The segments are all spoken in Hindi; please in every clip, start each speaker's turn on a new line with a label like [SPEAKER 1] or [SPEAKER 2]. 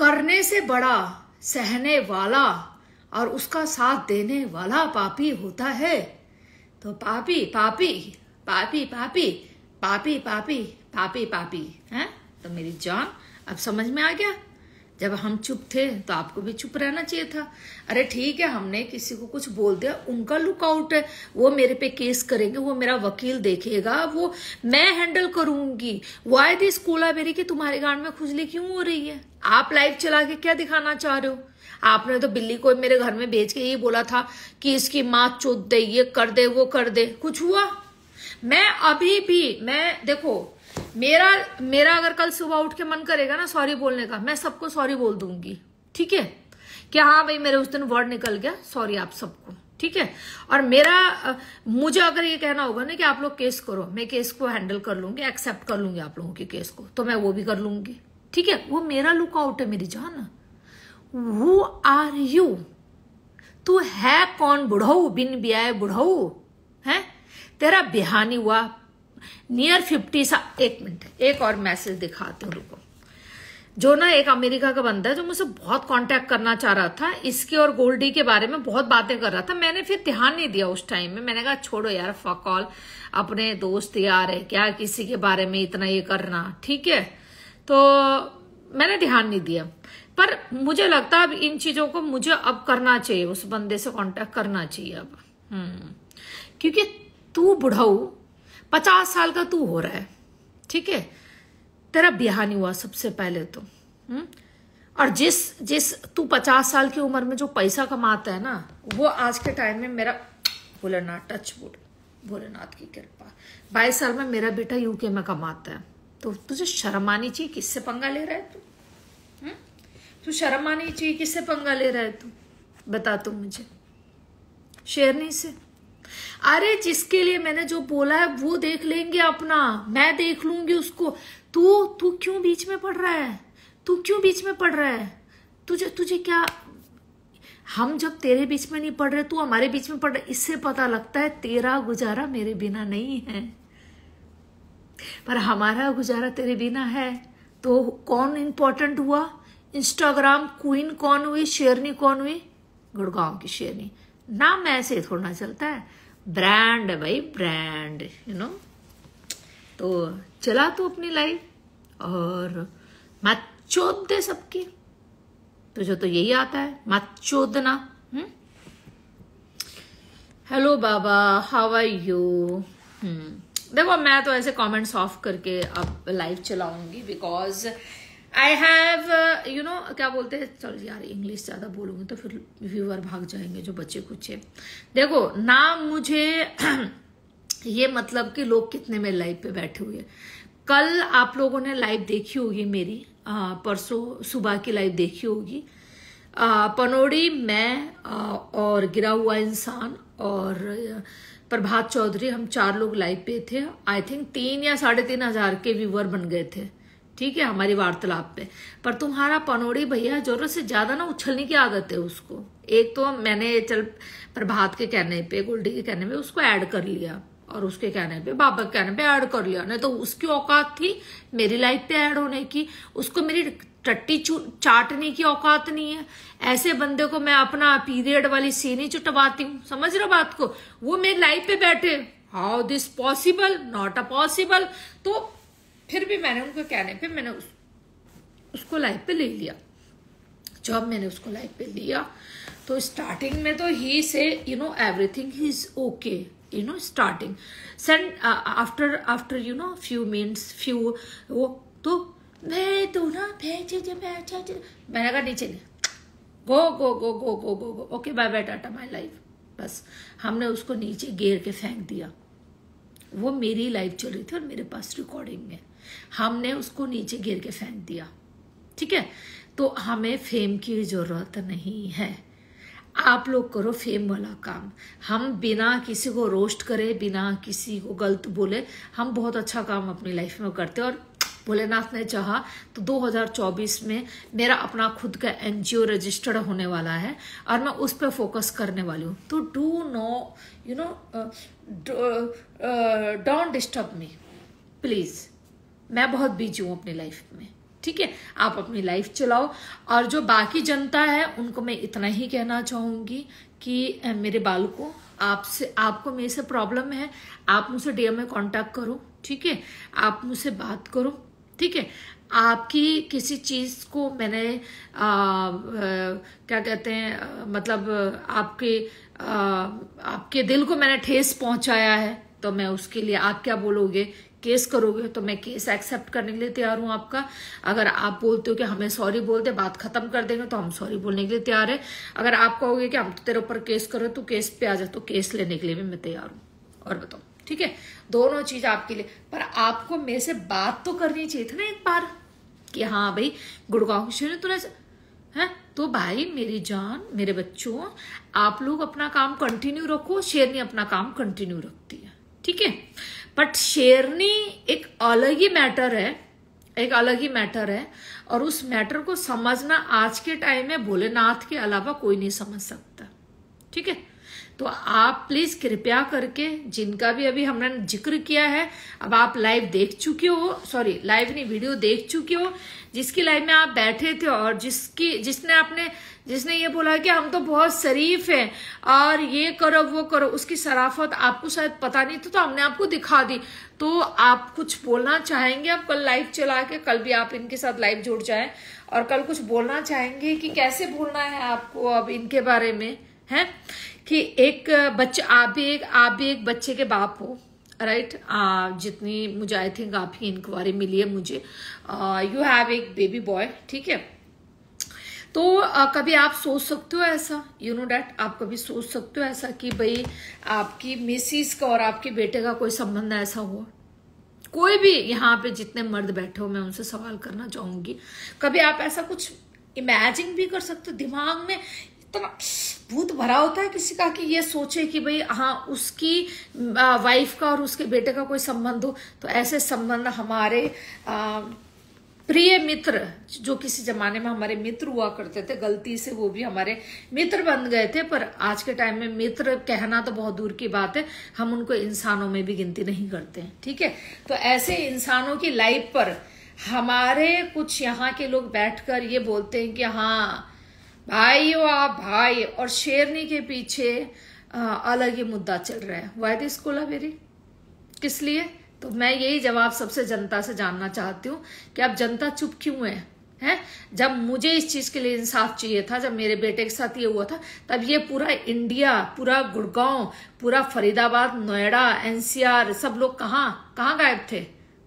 [SPEAKER 1] करने से बड़ा सहने वाला और उसका साथ देने वाला पापी होता है तो पापी पापी पापी पापी पापी पापी पापी पापी है तो मेरी जान अब समझ में आ गया जब हम चुप थे तो आपको भी चुप रहना चाहिए था अरे ठीक है हमने किसी को कुछ बोल दिया उनका लुकआउट है वो मेरे पे केस करेंगे वो मेरा वकील देखेगा वो मैं हैंडल करूंगी वाई दिस कोला मेरी कि तुम्हारे गांड में खुजली क्यों हो रही है आप लाइव चला के क्या दिखाना चाह रहे हो आपने तो बिल्ली को मेरे घर में भेज के ये बोला था कि इसकी माँ चुत दे ये कर दे वो कर दे कुछ हुआ मैं अभी भी मैं देखो मेरा मेरा अगर कल सुबह उठ के मन करेगा ना सॉरी बोलने का मैं सबको सॉरी बोल दूंगी ठीक है कि हाँ भाई मेरे उस दिन वर्ड निकल गया सॉरी आप सबको ठीक है और मेरा मुझे अगर ये कहना होगा ना कि आप लोग केस करो मैं केस को हैंडल कर लूंगी एक्सेप्ट कर लूंगी आप लोगों के केस को तो मैं वो भी कर लूंगी ठीक है वो मेरा लुकआउट है मेरी जान हु आर यू तू है कौन बुढ़ऊ बिन ब्याय बुढ़ऊ है तेरा बिहानी हुआ नियर फिफ्टी सा एक मिनट एक और मैसेज दिखाती हूँ रुको जो ना एक अमेरिका का बंदा है जो मुझसे बहुत कांटेक्ट करना चाह रहा था इसके और गोल्डी के बारे में बहुत बातें कर रहा था मैंने फिर ध्यान नहीं दिया उस टाइम में मैंने कहा छोड़ो यार फकॉल अपने दोस्त यार है क्या किसी के बारे में इतना ये करना ठीक है तो मैंने ध्यान नहीं दिया पर मुझे लगता अब इन चीजों को मुझे अब करना चाहिए उस बंदे से कॉन्टेक्ट करना चाहिए अब हम्म क्योंकि तू बुढ़ाऊ पचास साल का तू हो रहा है ठीक है तेरा ब्याह नहीं हुआ सबसे पहले तो हम्म? और जिस जिस तू पचास साल की उम्र में जो पैसा कमाता है ना वो आज के टाइम में मेरा भोलेनाथ टच वुड भोलेनाथ की कृपा बाईस साल में मेरा बेटा यूके में कमाता है तो तुझे शर्म आनी चाहिए किससे पंगा ले रहा है तू हम्म? तू शर्म आनी चाहिए किससे पंगा ले रहा है तू बता तू मुझे शेरनी से अरे जिसके लिए मैंने जो बोला है वो देख लेंगे अपना मैं देख लूंगी उसको तू तू क्यों बीच में पढ़ रहा है तू क्यों बीच में पढ़ रहा है तुझे तुझे क्या हम जब तेरे बीच में नहीं पड़ रहे तू हमारे बीच में पढ़ रहे इससे पता लगता है तेरा गुजारा मेरे बिना नहीं है पर हमारा गुजारा तेरे बिना है तो कौन इंपॉर्टेंट हुआ इंस्टाग्राम क्वीन कौन हुई शेरनी कौन हुई गुड़गांव की शेरनी नाम ऐसे थोड़ा चलता है ब्रांड है भाई ब्रांड यू नो तो चला तू तो अपनी लाइफ और माचोद दे सबकी तुझे तो, तो यही आता है माचोदना हेलो हम्म। बाबा हाउ आर यू देखो मैं तो ऐसे कमेंट्स ऑफ करके अब लाइव चलाऊंगी because I have you know क्या बोलते हैं चल यार इंग्लिश ज़्यादा बोलूंगी तो फिर व्यूअर भाग जाएंगे जो बच्चे कुछ है देखो ना मुझे ये मतलब कि लोग कितने में लाइव पे बैठे हुए कल आप लोगों ने लाइव देखी होगी मेरी परसों सुबह की लाइव देखी होगी पनोड़ी मैं आ, और गिरा हुआ इंसान और प्रभात चौधरी हम चार लोग लाइव पे थे आई थिंक तीन या साढ़े तीन हजार के व्यूवर बन गए थे ठीक है हमारी वार्तालाप पे पर तुम्हारा पनोड़ी भैया जरूरत से ज्यादा ना उछलने की आदत है उसको एक तो मैंने चल प्रभात के कहने पे गोल्डी के कहने पे उसको ऐड कर लिया और उसके कहने पे बाबा के कहने पे ऐड कर लिया नहीं तो उसकी औकात थी मेरी लाइफ पे ऐड होने की उसको मेरी टट्टी चाटने की औकात नहीं है ऐसे बंदे को मैं अपना पीरियड वाली सीनी चुटवाती हूँ समझ रहे बात को वो मेरी लाइफ पे बैठे how this possible not a possible तो फिर भी मैंने उनके कहने पे मैंने उस, उसको लाइफ पे ले लिया जब मैंने उसको लाइफ पे लिया तो स्टार्टिंग में तो ही से यू नो एवरीथिंग ही is okay you know starting send after after you know few minutes few वो तो मैं तो ना मैं अच्छा मैंने कहा नीचे नहीं go go go go go go go okay bye bye टाटा माई लाइफ बस हमने उसको नीचे गेर के फेंक दिया वो मेरी लाइफ चल रही थी और मेरे पास रिकॉर्डिंग में हमने उसको नीचे गिर के फेंक दिया ठीक है तो हमें फेम की जरूरत नहीं है आप लोग करो फेम वाला काम हम बिना किसी को रोस्ट करे बिना किसी को गलत बोले हम बहुत अच्छा काम अपनी लाइफ में करते और भोलेनाथ ने चाहा तो 2024 में मेरा अपना खुद का एनजीओ रजिस्टर्ड होने वाला है और मैं उस पर फोकस करने वाली हूँ तो do no you know don't disturb me please मैं बहुत बिजी हूँ अपनी लाइफ में ठीक है आप अपनी लाइफ चलाओ और जो बाकी जनता है उनको मैं इतना ही कहना चाहूंगी कि मेरे बाल को आपसे आपको मेरे से प्रॉब्लम है आप मुझसे डीएम में कांटेक्ट करो ठीक है आप मुझसे बात करो ठीक है आपकी किसी चीज़ को मैंने आ, आ, क्या कहते हैं मतलब आपके आ, आपके दिल को मैंने ठेस पहुंचाया है तो मैं उसके लिए आप क्या बोलोगे केस करोगे तो मैं केस एक्सेप्ट करने के लिए तैयार हूँ आपका अगर आप बोलते हो कि हमें सॉरी बोल दे बात खत्म कर देंगे तो हम सॉरी बोलने के लिए तैयार है अगर आप कहोगे कि हम तो तेरे ऊपर केस करो तो केस पे आ जाए तो केस लेने के लिए भी मैं तैयार हूँ और बताओ ठीक है दोनों चीज आपके लिए पर आपको मेरे से बात तो करनी चाहिए थी ना एक बार कि हाँ भाई गुड़गांव शिव ने तुरा है तो भाई मेरी जान मेरे बच्चों आप लोग अपना काम कंटिन्यू रखो शेरनी अपना काम कंटिन्यू रखती है ठीक है बट शेरनी एक अलग ही मैटर है एक अलग ही मैटर है और उस मैटर को समझना आज के टाइम में भोलेनाथ के अलावा कोई नहीं समझ सकता ठीक है तो आप प्लीज कृपया करके जिनका भी अभी हमने जिक्र किया है अब आप लाइव देख चुके हो सॉरी लाइव नहीं वीडियो देख चुके हो जिसकी लाइव में आप बैठे थे और जिसकी जिसने आपने जिसने ये बोला कि हम तो बहुत शरीफ हैं और ये करो वो करो उसकी सराफत आपको शायद पता नहीं था तो हमने आपको दिखा दी तो आप कुछ बोलना चाहेंगे आप कल लाइव चला के कल भी आप इनके साथ लाइव जुड़ जाए और कल कुछ बोलना चाहेंगे कि कैसे बोलना है आपको अब इनके बारे में है कि एक बच्चा आप भी एक आप भी एक बच्चे के बाप हो राइट जितनी मुझे आई थिंक आपकी इंक्वायरी मिली है मुझे यू हैव एक बेबी बॉय ठीक है तो आ, कभी आप सोच सकते हो ऐसा यू नो डैट आप कभी सोच सकते हो ऐसा कि भाई आपकी मिसिस का और आपके बेटे का कोई संबंध ऐसा हुआ कोई भी यहाँ पे जितने मर्द बैठे हो मैं उनसे सवाल करना चाहूंगी कभी आप ऐसा कुछ इमेजिन भी कर सकते हो दिमाग में इतना भूत भरा होता है किसी का कि ये सोचे कि भाई हाँ उसकी वाइफ का और उसके बेटे का कोई संबंध हो तो ऐसे संबंध हमारे आ, प्रिय मित्र जो किसी जमाने में हमारे मित्र हुआ करते थे गलती से वो भी हमारे मित्र बन गए थे पर आज के टाइम में मित्र कहना तो बहुत दूर की बात है हम उनको इंसानों में भी गिनती नहीं करते हैं ठीक है तो ऐसे इंसानों की लाइफ पर हमारे कुछ यहाँ के लोग बैठकर ये बोलते हैं कि हाँ हो आप भाई और शेरनी के पीछे अलग ही मुद्दा चल रहा है वाई दिस कोलाबेरी किस लिए तो मैं यही जवाब सबसे जनता से जानना चाहती हूँ कि आप जनता चुप क्यों है हैं जब मुझे इस चीज के लिए इंसाफ चाहिए था जब मेरे बेटे के साथ ये हुआ था तब ये पूरा इंडिया पूरा गुड़गांव पूरा फरीदाबाद नोएडा एनसीआर सब लोग कहाँ कहाँ गायब थे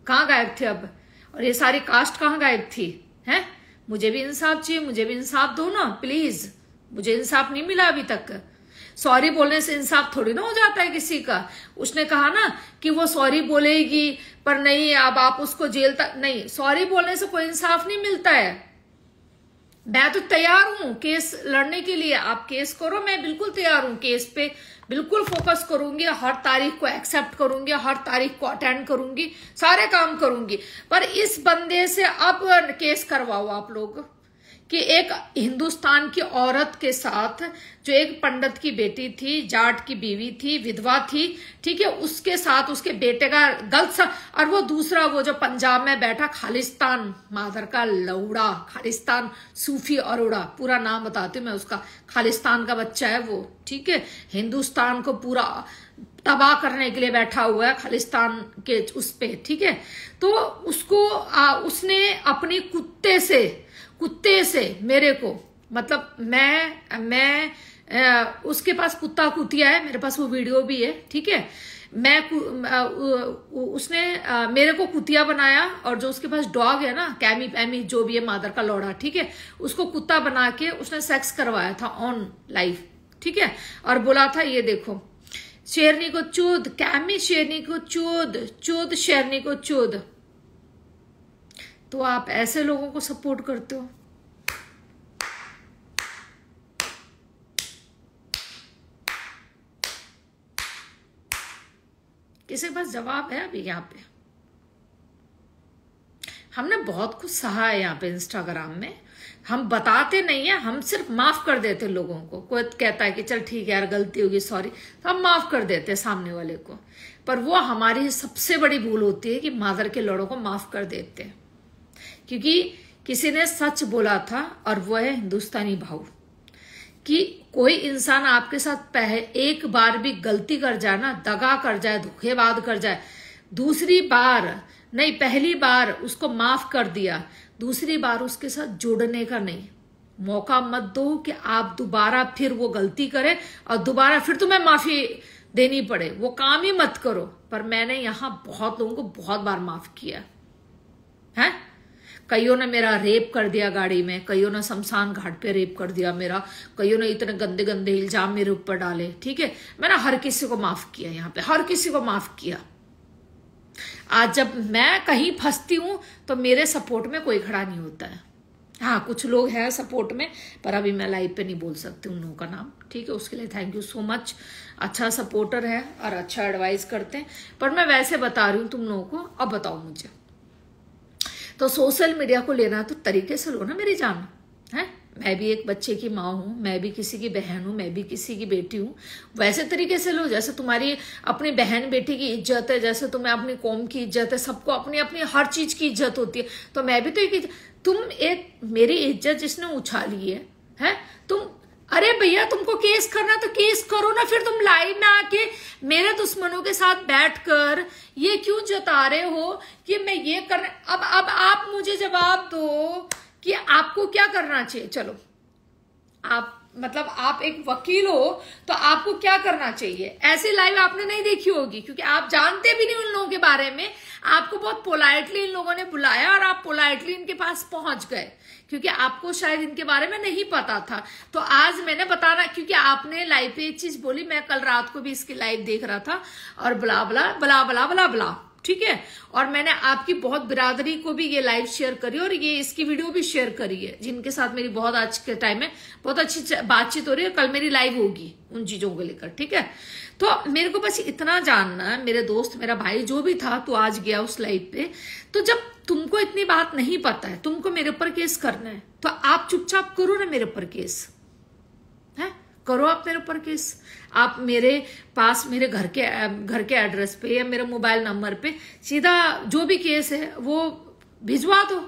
[SPEAKER 1] कहाँ गायब थे अब और ये सारी कास्ट कहाँ गायब थी हैं मुझे भी इंसाफ चाहिए मुझे भी इंसाफ दो ना प्लीज मुझे इंसाफ नहीं मिला अभी तक सॉरी बोलने से इंसाफ थोड़ी ना हो जाता है किसी का उसने कहा ना कि वो सॉरी बोलेगी पर नहीं अब आप उसको जेल तक नहीं सॉरी बोलने से कोई इंसाफ नहीं मिलता है मैं तो तैयार हूं केस लड़ने के लिए आप केस करो मैं बिल्कुल तैयार हूं केस पे बिल्कुल फोकस करूंगी हर तारीख को एक्सेप्ट करूंगी हर तारीख को अटेंड करूंगी सारे काम करूंगी पर इस बंदे से अब केस करवाओ आप लोग कि एक हिंदुस्तान की औरत के साथ जो एक पंडित की बेटी थी जाट की बीवी थी विधवा थी ठीक है उसके साथ उसके बेटे का गलत और वो दूसरा वो जो पंजाब में बैठा खालिस्तान मादर का लौड़ा खालिस्तान सूफी अरोड़ा पूरा नाम बताती हूँ मैं उसका खालिस्तान का बच्चा है वो ठीक है हिंदुस्तान को पूरा तबाह करने के लिए बैठा हुआ है खालिस्तान के उस पे ठीक है तो उसको आ, उसने अपने कुत्ते से कुत्ते से मेरे को मतलब मैं मैं आ, उसके पास कुत्ता कुतिया है मेरे पास वो वीडियो भी है ठीक है मैं उसने मेरे को कुतिया बनाया और जो उसके पास डॉग है ना कैमी पैमी जो भी है मादर का लौड़ा ठीक है उसको कुत्ता बना के उसने सेक्स करवाया था ऑन लाइफ ठीक है और बोला था ये देखो शेरनी को चूद कैमी शेरनी को चूद चूद शेरनी को चूद तो आप ऐसे लोगों को सपोर्ट करते हो किसी के पास जवाब है अभी यहाँ पे हमने बहुत कुछ सहा है यहाँ पे इंस्टाग्राम में हम बताते नहीं है हम सिर्फ माफ कर देते लोगों को कोई कहता है कि चल ठीक है यार गलती होगी सॉरी तो हम माफ कर देते हैं सामने वाले को पर वो हमारी सबसे बड़ी भूल होती है कि मादर के लड़ों को माफ कर देते हैं क्योंकि किसी ने सच बोला था और वह है हिंदुस्तानी भाव कि कोई इंसान आपके साथ पह, एक बार भी गलती कर जाए ना दगा कर जाए धोखेबाद कर जाए दूसरी बार नहीं पहली बार उसको माफ कर दिया दूसरी बार उसके साथ जुड़ने का नहीं मौका मत दो कि आप दोबारा फिर वो गलती करे और दोबारा फिर तुम्हें माफी देनी पड़े वो काम ही मत करो पर मैंने यहां बहुत लोगों को बहुत बार माफ किया है कईयों ने मेरा रेप कर दिया गाड़ी में कईयों ने शमशान घाट पे रेप कर दिया मेरा कईयों ने इतने गंदे गंदे इल्जाम मेरे ऊपर डाले ठीक है मैंने हर किसी को माफ किया यहाँ पे हर किसी को माफ किया आज जब मैं कहीं फंसती हूं तो मेरे सपोर्ट में कोई खड़ा नहीं होता है हाँ कुछ लोग हैं सपोर्ट में पर अभी मैं लाइव पे नहीं बोल सकती उन लोगों का नाम ठीक है उसके लिए थैंक यू सो मच अच्छा सपोर्टर है और अच्छा एडवाइस करते हैं पर मैं वैसे बता रही हूँ तुम लोगों को अब बताओ मुझे तो सोशल मीडिया को लेना तो तरीके से लो ना मेरी जान है मैं भी एक बच्चे की माँ हूँ मैं भी किसी की बहन हूँ मैं भी किसी की बेटी हूँ वैसे तरीके से लो जैसे तुम्हारी अपनी बहन बेटी की इज्जत है जैसे तुम्हें अपनी कौम की इज्जत है सबको अपनी अपनी हर चीज की इज्जत होती है तो मैं भी तो एक तुम एक मेरी इज्जत जिसने उछाली है है तुम अरे भैया तुमको केस करना तो केस करो ना फिर तुम लाइन में आके मेरे दुश्मनों के साथ बैठकर ये क्यों जता रहे हो कि मैं ये कर अब अब आप मुझे जवाब दो कि आपको क्या करना चाहिए चलो आप मतलब आप एक वकील हो तो आपको क्या करना चाहिए ऐसी लाइव आपने नहीं देखी होगी क्योंकि आप जानते भी नहीं उन लोगों के बारे में आपको बहुत पोलाइटली इन लोगों ने बुलाया और आप पोलाइटली इनके पास पहुंच गए क्योंकि आपको शायद इनके बारे में नहीं पता था तो आज मैंने बताना क्योंकि आपने लाइव पे एक चीज बोली मैं कल रात को भी इसकी लाइव देख रहा था और बुला बुला बुला बुला बुला बुला ठीक है और मैंने आपकी बहुत बिरादरी को भी ये लाइव शेयर करी और ये इसकी वीडियो भी शेयर करी है जिनके साथ मेरी बहुत आज के टाइम में बहुत अच्छी बातचीत हो रही है कल मेरी लाइव होगी उन चीजों को लेकर ठीक है तो मेरे को बस इतना जानना है मेरे दोस्त मेरा भाई जो भी था तो आज गया उस लाइव पे तो जब तुमको इतनी बात नहीं पता है तुमको मेरे ऊपर केस करना है तो आप चुपचाप करो ना मेरे ऊपर केस है करो आप मेरे ऊपर केस आप मेरे पास मेरे घर के घर के एड्रेस पे या मेरे मोबाइल नंबर पे सीधा जो भी केस है वो भिजवा दो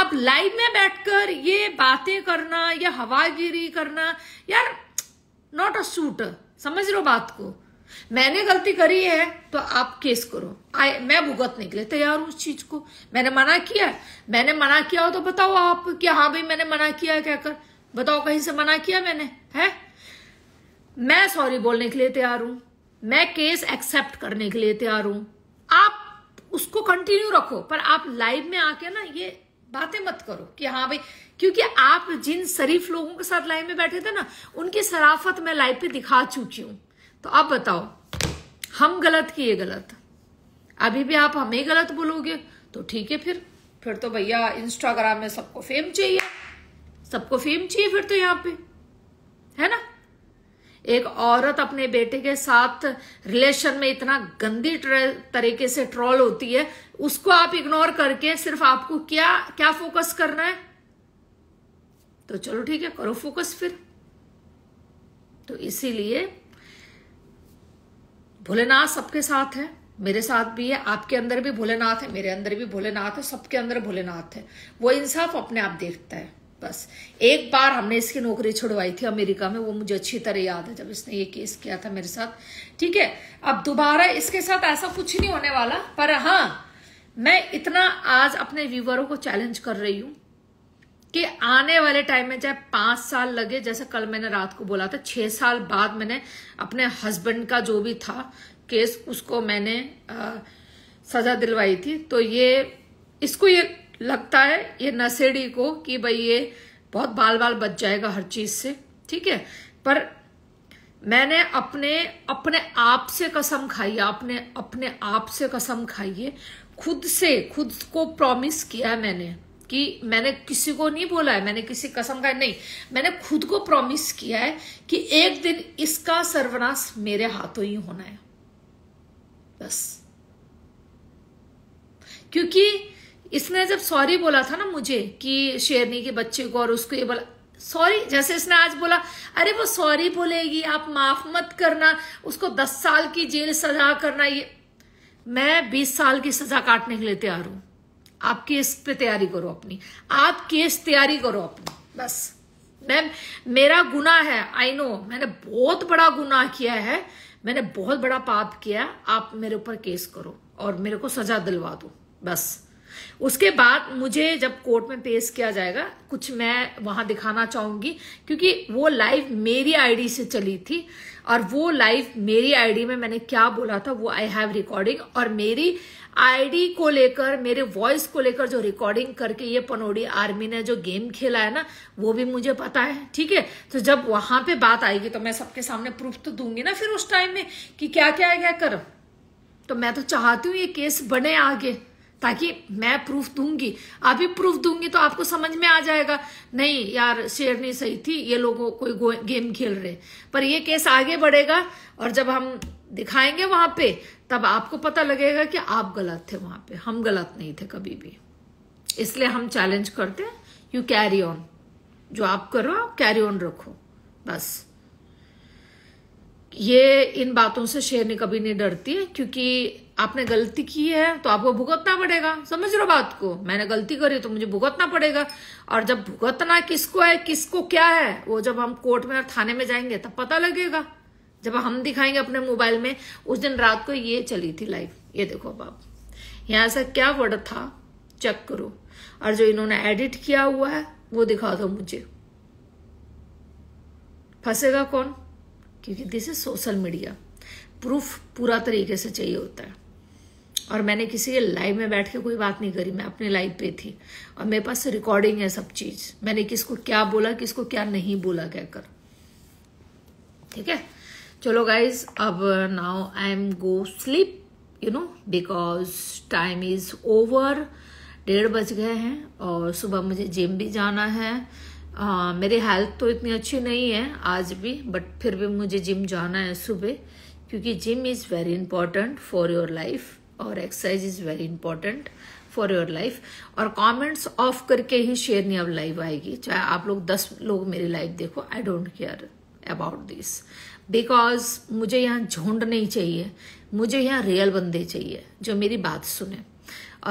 [SPEAKER 1] आप लाइव में बैठकर ये बातें करना या हवागिरी करना यार नॉट अ सूट समझ लो बात को मैंने गलती करी है तो आप केस करो आई मैं भुगतने के लिए तैयार हूं उस चीज को मैंने मना किया मैंने मना किया हो तो बताओ आप कि हाँ भाई मैंने मना किया क्या कर बताओ कहीं से मना किया मैंने है मैं सॉरी बोलने के लिए तैयार हूं मैं केस एक्सेप्ट करने के लिए तैयार हूं आप उसको कंटिन्यू रखो पर आप लाइव में आके ना ये बातें मत करो कि हाँ भाई क्योंकि आप जिन शरीफ लोगों के साथ लाइव में बैठे थे ना उनकी सराफत मैं लाइव पे दिखा चुकी हूं तो अब बताओ हम गलत किए गलत अभी भी आप हमें गलत बोलोगे तो ठीक है फिर फिर तो भैया इंस्टाग्राम में सबको फेम चाहिए सबको फेम चाहिए फिर तो यहाँ पे है ना एक औरत अपने बेटे के साथ रिलेशन में इतना गंदी तरीके से ट्रोल होती है उसको आप इग्नोर करके सिर्फ आपको क्या क्या फोकस करना है तो चलो ठीक है करो फोकस फिर तो इसीलिए भोलेनाथ सबके साथ है मेरे साथ भी है आपके अंदर भी भोलेनाथ है मेरे अंदर भी भोलेनाथ है सबके अंदर भोलेनाथ है वो इंसाफ अपने आप देखता है बस एक बार हमने इसकी नौकरी छुड़वाई थी अमेरिका में वो मुझे अच्छी तरह याद है जब इसने ये केस किया था मेरे साथ ठीक है अब दोबारा इसके साथ ऐसा कुछ नहीं होने वाला पर हाँ मैं इतना आज अपने व्यूवरों को चैलेंज कर रही हूं कि आने वाले टाइम में चाहे पांच साल लगे जैसे कल मैंने रात को बोला था छह साल बाद मैंने अपने हस्बैंड का जो भी था केस उसको मैंने आ, सजा दिलवाई थी तो ये इसको ये लगता है ये नशेड़ी को कि भाई ये बहुत बाल बाल बच जाएगा हर चीज से ठीक है पर मैंने अपने अपने आप से कसम खाई अपने अपने आप से कसम खाई है खुद से खुद को प्रॉमिस किया है मैंने कि मैंने किसी को नहीं बोला है मैंने किसी कसम का नहीं मैंने खुद को प्रॉमिस किया है कि एक दिन इसका सर्वनाश मेरे हाथों ही होना है बस क्योंकि इसने जब सॉरी बोला था ना मुझे कि शेरनी के बच्चे को और उसको ये बोला सॉरी जैसे इसने आज बोला अरे वो सॉरी बोलेगी आप माफ मत करना उसको दस साल की जेल सजा करना ये मैं बीस साल की सजा काटने के लिए तैयार हूं आप केस पे तैयारी करो अपनी आप केस तैयारी करो अपनी बस मैम मेरा गुना है आई नो मैंने बहुत बड़ा गुना किया है मैंने बहुत बड़ा पाप किया आप मेरे ऊपर केस करो और मेरे को सजा दिलवा दो बस उसके बाद मुझे जब कोर्ट में पेश किया जाएगा कुछ मैं वहां दिखाना चाहूंगी क्योंकि वो लाइव मेरी आईडी से चली थी और वो लाइव मेरी आईडी में मैंने क्या बोला था वो आई हैव रिकॉर्डिंग और मेरी आईडी को लेकर मेरे वॉइस को लेकर जो रिकॉर्डिंग करके ये पनोड़ी आर्मी ने जो गेम खेला है ना वो भी मुझे पता है ठीक है तो जब वहां पे बात आएगी तो मैं सबके सामने प्रूफ तो दूंगी ना फिर उस टाइम में कि क्या क्या है क्या कर तो मैं तो चाहती हूँ ये केस बने आगे ताकि मैं प्रूफ दूंगी आप ही प्रूफ दूंगी तो आपको समझ में आ जाएगा नहीं यार शेरनी सही थी ये लोगों कोई गेम खेल रहे पर ये केस आगे बढ़ेगा और जब हम दिखाएंगे वहां पे तब आपको पता लगेगा कि आप गलत थे वहां पे हम गलत नहीं थे कभी भी इसलिए हम चैलेंज करते हैं यू कैरी ऑन जो आप करो आप कैरी ऑन रखो बस ये इन बातों से शेरनी कभी नहीं डरती है क्योंकि आपने गलती की है तो आपको भुगतना पड़ेगा समझ रहे हो बात को मैंने गलती करी तो मुझे भुगतना पड़ेगा और जब भुगतना किसको है किसको क्या है वो जब हम कोर्ट में और थाने में जाएंगे तब पता लगेगा जब हम दिखाएंगे अपने मोबाइल में उस दिन रात को ये चली थी लाइव ये देखो अब आप ऐसा क्या वर्ड था चेक करो और जो इन्होंने एडिट किया हुआ है वो दिखा दो मुझे फंसेगा कौन क्योंकि this is social media proof पूरा तरीके से चाहिए होता है और मैंने किसी के लाइव में बैठ के कोई बात नहीं करी मैं अपने लाइव पे थी और मेरे पास रिकॉर्डिंग है सब चीज मैंने किसको क्या बोला किसको क्या नहीं बोला कहकर ठीक है चलो गाइज अब now I am go sleep you know because time is over डेढ़ बज गए हैं और सुबह मुझे जिम भी जाना है आ, मेरी हेल्थ तो इतनी अच्छी नहीं है आज भी बट फिर भी मुझे जिम जाना है सुबह क्योंकि gym is very important for your life और exercise is very important for your life और कमेंट्स ऑफ करके ही शेयर नहीं अब लाइव आएगी चाहे आप लोग दस लोग मेरी लाइव देखो I don't care about this because मुझे यहाँ झुंड नहीं चाहिए मुझे यहाँ रियल बंदे चाहिए जो मेरी बात सुने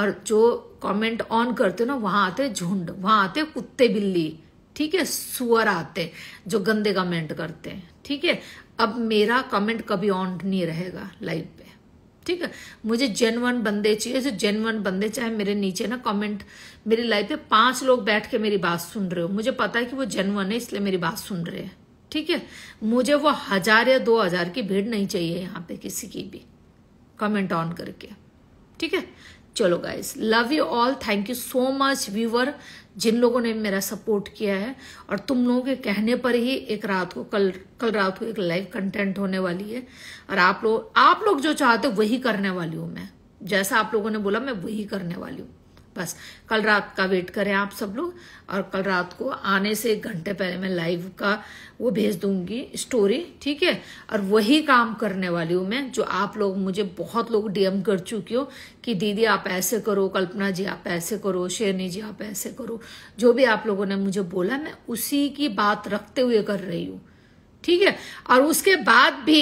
[SPEAKER 1] और जो कमेंट ऑन करते हो ना वहाँ आते झुंड वहाँ आते कुत्ते बिल्ली ठीक है सुअर आते जो गंदे कमेंट करते हैं ठीक है अब मेरा कमेंट कभी ऑन नहीं रहेगा लाइव ठीक है मुझे जेनवन बंदे चाहिए जो जेनवन बंदे चाहे मेरे नीचे ना कमेंट मेरी लाइफ पे पांच लोग बैठ के मेरी बात सुन रहे हो मुझे पता है कि वो जेनवन है इसलिए मेरी बात सुन रहे हैं ठीक है मुझे वो हजार या दो हजार की भीड़ नहीं चाहिए यहाँ पे किसी की भी कमेंट ऑन करके ठीक है चलो guys love you all thank you so much viewer जिन लोगों ने मेरा सपोर्ट किया है और तुम लोगों के कहने पर ही एक रात को कल कल रात को एक लाइव कंटेंट होने वाली है और आप लोग आप लोग जो चाहते हो वही करने वाली हूँ मैं जैसा आप लोगों ने बोला मैं वही करने वाली हूँ बस कल रात का वेट करें आप सब लोग और कल रात को आने से एक घंटे पहले मैं लाइव का वो भेज दूंगी स्टोरी ठीक है और वही काम करने वाली हूं मैं जो आप लोग मुझे बहुत लोग डीएम कर चुकी हो कि दीदी आप ऐसे करो कल्पना जी आप ऐसे करो शेरनी जी आप ऐसे करो जो भी आप लोगों ने मुझे बोला मैं उसी की बात रखते हुए कर रही हूँ ठीक है और उसके बाद भी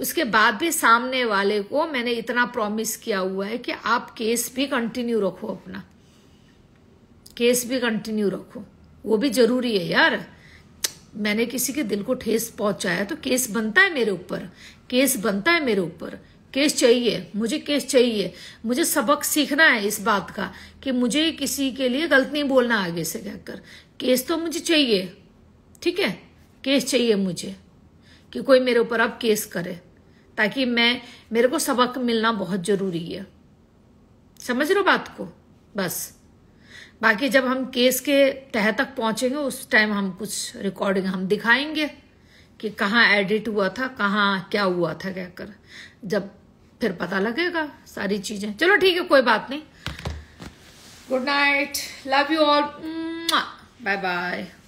[SPEAKER 1] उसके बाद भी सामने वाले को मैंने इतना प्रॉमिस किया हुआ है कि आप केस भी कंटिन्यू रखो अपना केस भी कंटिन्यू रखो वो भी जरूरी है यार मैंने किसी के दिल को ठेस पहुंचाया तो केस बनता है मेरे ऊपर केस बनता है मेरे ऊपर केस चाहिए मुझे केस चाहिए मुझे सबक सीखना है इस बात का कि मुझे किसी के लिए गलत नहीं बोलना आगे से कहकर केस तो मुझे चाहिए ठीक है केस चाहिए मुझे कि कोई मेरे ऊपर अब केस करे ताकि मैं मेरे को सबक मिलना बहुत जरूरी है समझ रहे हो बात को बस बाकी जब हम केस के तह तक पहुंचेंगे उस टाइम हम कुछ रिकॉर्डिंग हम दिखाएंगे कि कहाँ एडिट हुआ था कहाँ क्या हुआ था कहकर जब फिर पता लगेगा सारी चीजें चलो ठीक है कोई बात नहीं good night love you all bye bye